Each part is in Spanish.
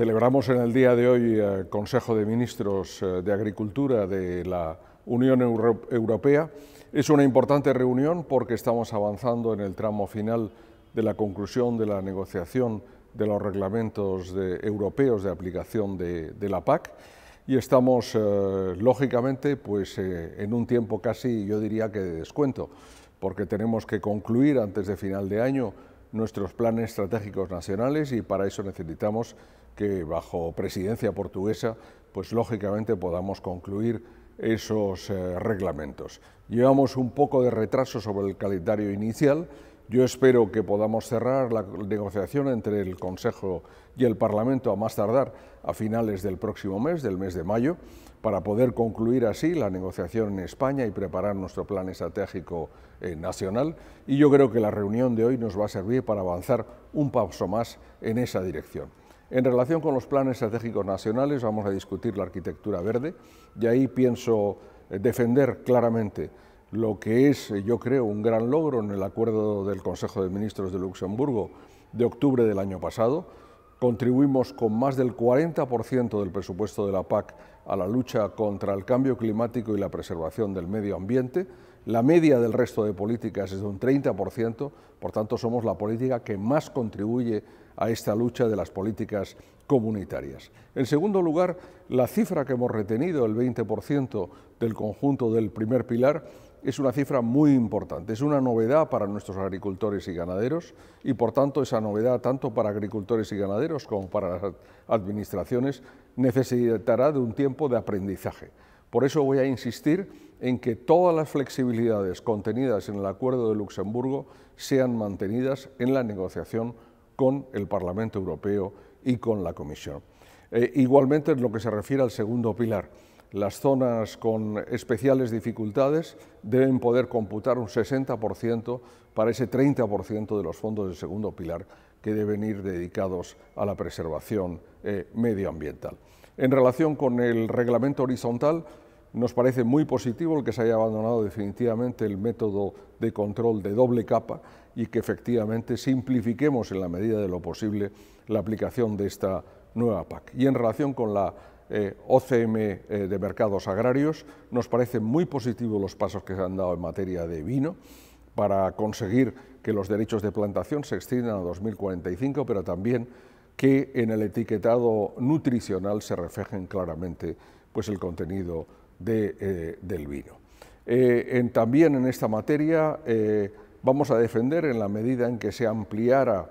Celebramos en el día de hoy el eh, Consejo de Ministros eh, de Agricultura de la Unión Europea. Es una importante reunión porque estamos avanzando en el tramo final de la conclusión de la negociación de los reglamentos europeos de aplicación de, la PAC y estamos, eh, lógicamente, pues, en un tiempo casi, yo diría que de descuento, porque tenemos que concluir antes de final de año nuestros planes estratégicos nacionales y para eso necesitamos que bajo presidencia portuguesa, pues lógicamente podamos concluir esos eh, reglamentos. Llevamos un poco de retraso sobre el calendario inicial. Yo espero que podamos cerrar la negociación entre el Consejo y el Parlamento a más tardar a finales del próximo mes, del mes de mayo, para poder concluir así la negociación en España y preparar nuestro plan estratégico eh, nacional. Y yo creo que la reunión de hoy nos va a servir para avanzar un paso más en esa dirección. En relación con los planes estratégicos nacionales, vamos a discutir la arquitectura verde y ahí pienso eh, defender claramente lo que es, eh, yo creo, un gran logro en el acuerdo del Consejo de Ministros de Luxemburgo de octubre del año pasado. Contribuimos con más del 40% del presupuesto de la PAC a la lucha contra el cambio climático y la preservación del medio ambiente la media del resto de políticas es de un 30%, por tanto somos la política que más contribuye a esta lucha de las políticas comunitarias. En segundo lugar, la cifra que hemos retenido, el 20% del conjunto del primer pilar, es una cifra muy importante, es una novedad para nuestros agricultores y ganaderos y por tanto esa novedad tanto para agricultores y ganaderos como para las administraciones necesitará de un tiempo de aprendizaje. Por eso voy a insistir en que todas las flexibilidades contenidas en el Acuerdo de Luxemburgo sean mantenidas en la negociación con el Parlamento Europeo y con la Comisión. Eh, igualmente, en lo que se refiere al segundo pilar, las zonas con especiales dificultades deben poder computar un 60% para ese 30% de los fondos del segundo pilar que deben ir dedicados a la preservación eh, medioambiental. En relación con el reglamento horizontal, nos parece muy positivo el que se haya abandonado definitivamente el método de control de doble capa y que efectivamente simplifiquemos en la medida de lo posible la aplicación de esta nueva PAC. Y en relación con la eh, OCM eh, de mercados agrarios, nos parecen muy positivo los pasos que se han dado en materia de vino para conseguir que los derechos de plantación se extiendan a 2045, pero también que en el etiquetado nutricional se reflejen claramente pues, el contenido eh, del vino. Eh, también en esta materia eh, vamos a defender en la medida en que se ampliara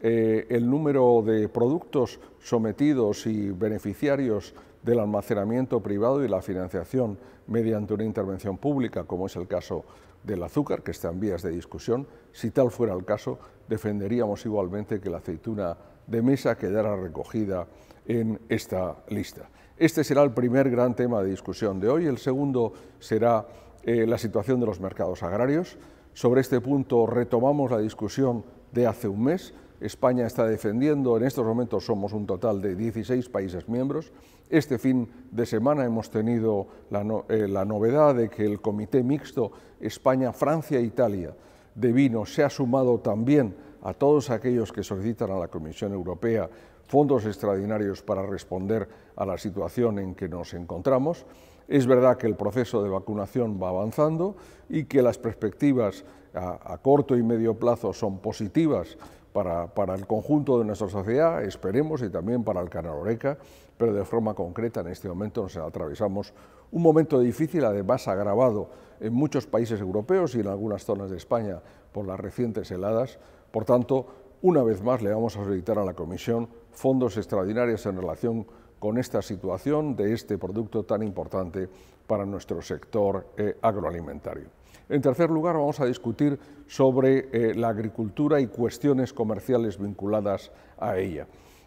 el número de productos sometidos y beneficiarios del almacenamiento privado y la financiación mediante una intervención pública, como es el caso del azúcar, que está en vías de discusión. Si tal fuera el caso, defenderíamos igualmente que la aceituna de mesa quedará recogida en esta lista. Este será el primer gran tema de discusión de hoy. El segundo será eh, la situación de los mercados agrarios. Sobre este punto retomamos la discusión de hace un mes. España está defendiendo, en estos momentos somos un total de 16 países miembros. Este fin de semana hemos tenido la, eh, la novedad de que el Comité Mixto España-Francia-Italia de Vino se ha sumado también a todos aquellos que solicitan a la Comisión Europea fondos extraordinarios para responder a la situación en que nos encontramos. Es verdad que el proceso de vacunación va avanzando y que las perspectivas a, corto y medio plazo son positivas para, para, el conjunto de nuestra sociedad, esperemos, y también para el canal Oreca, pero de forma concreta en este momento nos atravesamos un momento difícil, además agravado en muchos países europeos y en algunas zonas de España por las recientes heladas, por tanto, una vez más le vamos a solicitar a la Comisión fondos extraordinarios en relación con esta situación de este producto tan importante para nuestro sector eh, agroalimentario. En tercer lugar, vamos a discutir sobre eh, la agricultura y cuestiones comerciales vinculadas a ella.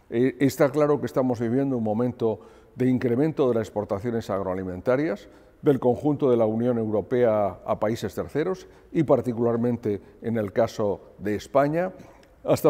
Eh, está claro que estamos viviendo un momento de incremento de las exportaciones agroalimentarias, del conjunto de la Unión Europea a países terceros y particularmente en el caso de España. Hasta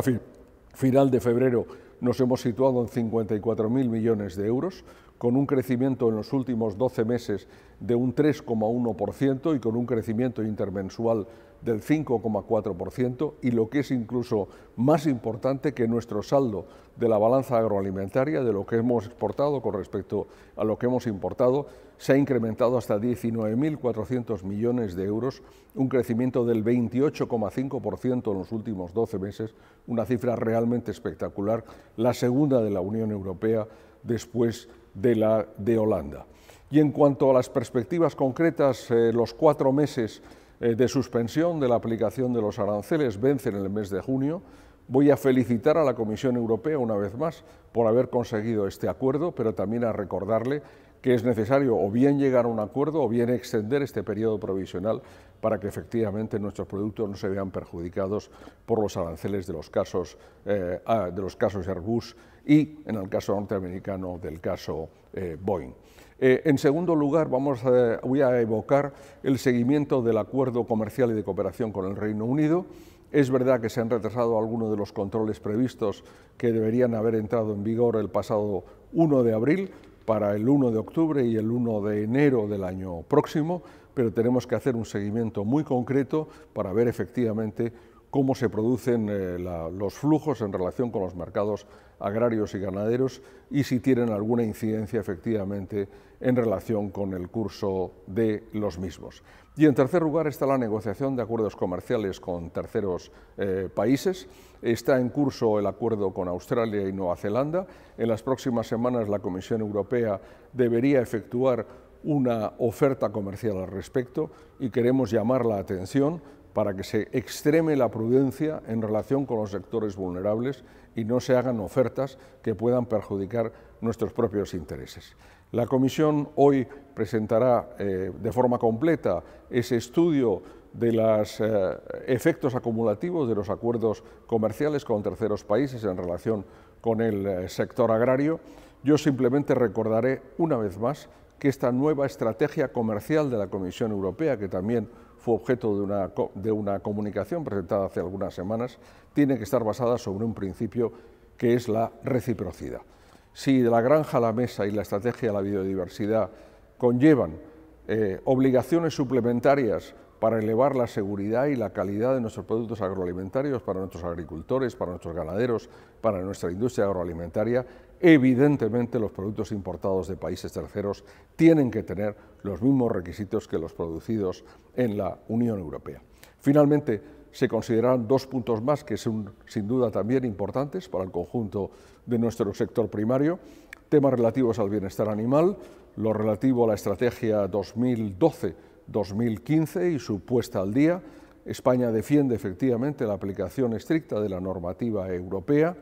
final de febrero nos hemos situado en 54.000 millones de euros, con un crecimiento en los últimos 12 meses de un 3,1% y con un crecimiento intermensual del 5,4% y lo que es incluso más importante que nuestro saldo de la balanza agroalimentaria, de lo que hemos exportado con respecto a lo que hemos importado, se ha incrementado hasta 19.400 millones de euros, un crecimiento del 28,5% en los últimos 12 meses, una cifra realmente espectacular, la segunda de la Unión Europea después de la de Holanda. Y en cuanto a las perspectivas concretas, eh, los cuatro meses eh, de suspensión de la aplicación de los aranceles vence en el mes de junio. Voy a felicitar a la Comisión Europea una vez más por haber conseguido este acuerdo, pero también a recordarle que es necesario o bien llegar a un acuerdo o bien extender este periodo provisional para que efectivamente nuestros productos no se vean perjudicados por los aranceles de los casos, eh, ah, de los casos Airbus y, en el caso norteamericano, del caso eh, Boeing. Eh, en segundo lugar, vamos a, voy a evocar el seguimiento del acuerdo comercial y de cooperación con el Reino Unido. Es verdad que se han retrasado algunos de los controles previstos que deberían haber entrado en vigor el pasado 1 de abril para el 1 de octubre y el 1 de enero del año próximo, pero tenemos que hacer un seguimiento muy concreto para ver efectivamente cómo se producen eh, los flujos en relación con los mercados agrarios y ganaderos y si tienen alguna incidencia efectivamente en relación con el curso de los mismos. Y en tercer lugar está la negociación de acuerdos comerciales con terceros eh, países. Está en curso el acuerdo con Australia y Nueva Zelanda. En las próximas semanas la Comisión Europea debería efectuar una oferta comercial al respecto y queremos llamar la atención para que se extreme la prudencia en relación con los sectores vulnerables y no se hagan ofertas que puedan perjudicar nuestros propios intereses. La Comisión hoy presentará eh, de forma completa ese estudio de los eh, efectos acumulativos de los acuerdos comerciales con terceros países en relación con el eh, sector agrario. Yo simplemente recordaré una vez más que esta nueva estrategia comercial de la Comisión Europea, que también fue objeto de una, comunicación presentada hace algunas semanas, tiene que estar basada sobre un principio que es la reciprocidad. Si de la granja a la mesa y la estrategia de la biodiversidad conllevan eh, obligaciones suplementarias para elevar la seguridad y la calidad de nuestros productos agroalimentarios para nuestros agricultores, para nuestros ganaderos, para nuestra industria agroalimentaria, evidentemente los productos importados de países terceros tienen que tener los mismos requisitos que los producidos en la Unión Europea. Finalmente, se consideran dos puntos más que son sin duda también importantes para el conjunto de nuestro sector primario, temas relativos al bienestar animal, lo relativo a la estrategia 2012 2015 y su puesta al día. España defiende efectivamente la aplicación estricta de la normativa europea,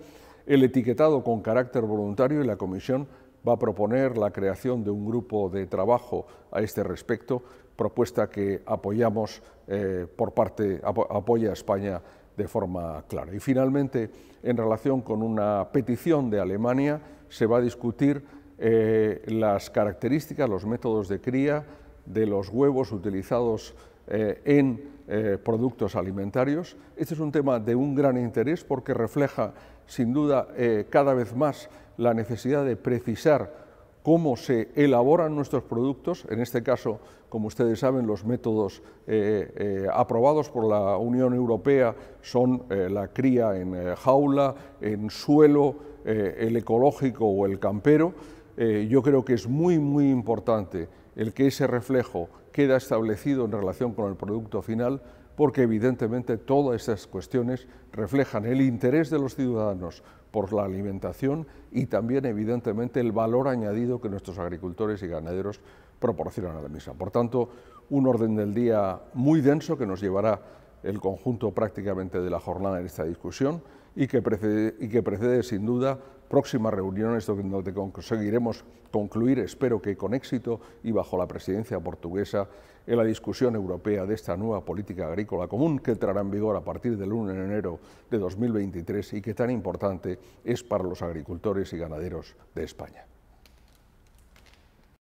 el etiquetado con carácter voluntario y la Comisión va a proponer la creación de un grupo de trabajo a este respecto, propuesta que apoyamos eh, por parte, apoya España de forma clara. Y finalmente, en relación con una petición de Alemania, se va a discutir eh, las características, los métodos de cría, de los huevos utilizados eh, en eh, productos alimentarios. Este es un tema de un gran interés porque refleja, sin duda, eh, cada vez más la necesidad de precisar cómo se elaboran nuestros productos, en este caso, como ustedes saben, los métodos aprobados por la Unión Europea son la cría en jaula, en suelo, el ecológico o el campero. yo creo que es muy, muy importante el que ese reflejo queda establecido en relación con el producto final, porque evidentemente todas estas cuestiones reflejan el interés de los ciudadanos por la alimentación y también evidentemente el valor añadido que nuestros agricultores y ganaderos proporcionan a la misma. Por tanto, un orden del día muy denso que nos llevará el conjunto prácticamente de la jornada en esta discusión y que precede, y que precede sin duda próximas reuniones donde conseguiremos concluir, espero que con éxito y bajo la presidencia portuguesa, en la discusión europea de esta nueva política agrícola común que entrará en vigor a partir del 1 de enero de 2023 y que tan importante es para los agricultores y ganaderos de España.